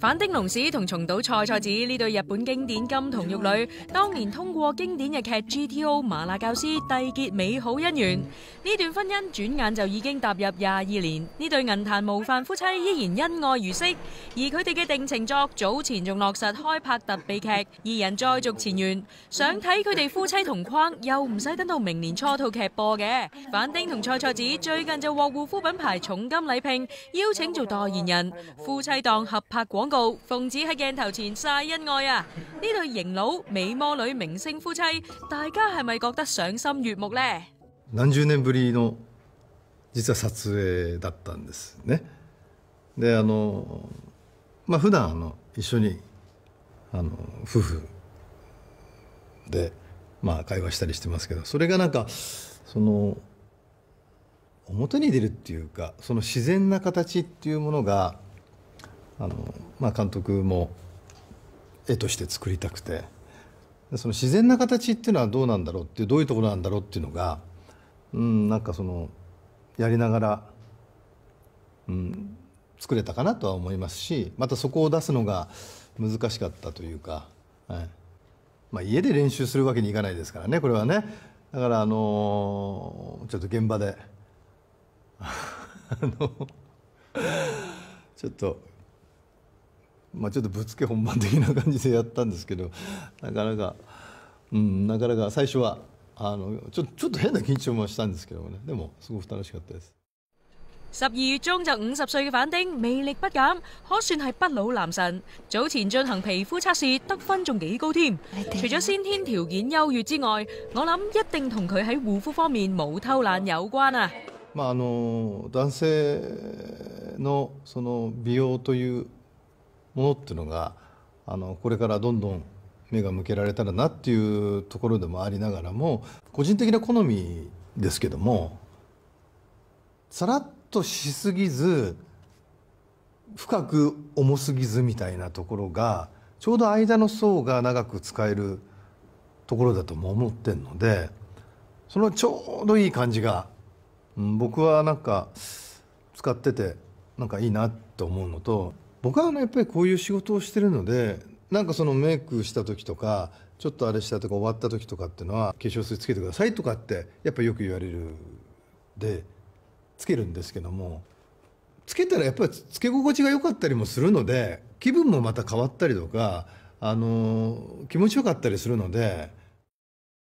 反町隆史同松岛菜菜子呢对日本经典金童玉女，当年通过经典嘅剧《GTO 麻辣教师》缔结美好姻缘。呢段婚姻转眼就已经踏入廿二年，呢对银坛模范夫妻依然恩爱如昔。而佢哋嘅定情作早前仲落实开拍特备剧，二人再续前缘。想睇佢哋夫妻同框又唔使等到明年初套剧播嘅，反町同菜菜子最近就获护肤品牌重金礼聘邀请做代言人，夫妻档合拍广。告，奉旨喺鏡頭前晒恩愛啊！呢對型佬美魔女明星夫妻，大家係咪覺得賞心悅目呢？何十年ぶりの実は撮影だったんですね。であのまあ普段あの一緒にあの夫婦でまあ会話したりしてますけど、それがなんかその表に出るっていうかその自然な形っていうものが。あの、まあ、監督も絵として作りたくてその自然な形っていうのはどうなんだろうってどういうところなんだろうっていうのが、うん、なんかそのやりながら、うん、作れたかなとは思いますしまたそこを出すのが難しかったというか、はいまあ、家で練習するわけにいかないですからねこれはねだからあのー、ちょっと現場であのちょっとまあ、ちょっとぶつけ本番的な感じでやったんですけどなかなか、うん、なかなか最初はあのちょちょっと変な緊張もしたんですけどもねでもすごく楽しかったです。十二月中就五十歲嘅反丁魅力不減，可算係不老男神。早前進行皮膚測試，得分仲幾高添。除咗先天条件優越之外，我諗一定同佢喺護膚方面冇偷懶有關啊。まああの男性のその美容というものっていうのがあのこれからどんどん目が向けられたらなっていうところでもありながらも個人的な好みですけどもさらっとしすぎず深く重すぎずみたいなところがちょうど間の層が長く使えるところだとも思ってるのでそのちょうどいい感じが、うん、僕はなんか使っててなんかいいなと思うのと僕はあのやっぱりこういう仕事をしてるのでなんかそのメイクした時とかちょっとあれしたとか終わった時とかっていうのは化粧水つけてくださいとかってやっぱよく言われるでつけるんですけどもつけたらやっぱりつけ心地が良かったりもするので気分もまた変わったりとか、あの気持ちよかったりするので